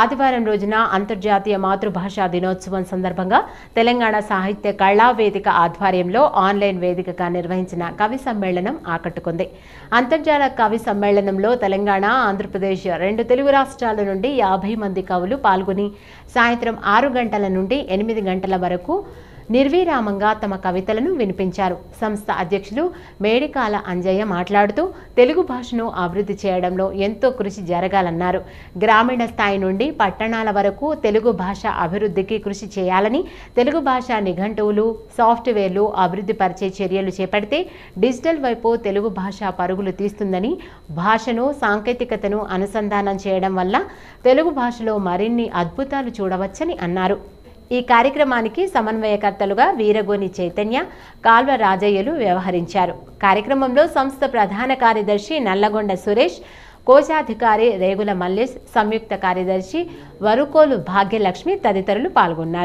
ఆదివారం రోజున అంతర్జాతీయ మాతృభాషా దినోత్సవం సందర్భంగా తెలంగాణ సాహిత్య కళా వేదిక ఆధ్వర్యంలో ఆన్లైన్ వేదికగా నిర్వహించిన కవి సమ్మేళనం ఆకట్టుకుంది అంతర్జాల కవి సమ్మేళనంలో తెలంగాణ ఆంధ్రప్రదేశ్ రెండు తెలుగు రాష్ట్రాల నుండి యాభై మంది కవులు పాల్గొని సాయంత్రం ఆరు గంటల నుండి ఎనిమిది గంటల వరకు నిర్విరామంగా తమ కవితలను వినిపించారు సంస్థ అధ్యక్షులు మేడికాల అంజయ్య మాట్లాడుతూ తెలుగు భాషను అభివృద్ధి చేయడంలో ఎంతో కృషి జరగాలన్నారు గ్రామీణ స్థాయి నుండి పట్టణాల వరకు తెలుగు భాష అభివృద్ధికి కృషి చేయాలని తెలుగు భాష నిఘంటువులు సాఫ్ట్వేర్లు అభివృద్ధి పరిచే చర్యలు చేపడితే డిజిటల్ వైపు తెలుగు భాష పరుగులు తీస్తుందని భాషను సాంకేతికతను అనుసంధానం చేయడం వల్ల తెలుగు భాషలో మరిన్ని అద్భుతాలు చూడవచ్చని అన్నారు ఈ కార్యక్రమానికి సమన్వయకర్తలుగా వీరగోని చైతన్య కాల్వ రాజయ్యలు వ్యవహరించారు కార్యక్రమంలో సంస్థ ప్రధాన కార్యదర్శి నల్లగొండ సురేష్ కోశాధికారి రేగుల మల్లేష్ సంయుక్త కార్యదర్శి వరుకోలు భాగ్యలక్ష్మి తదితరులు పాల్గొన్నారు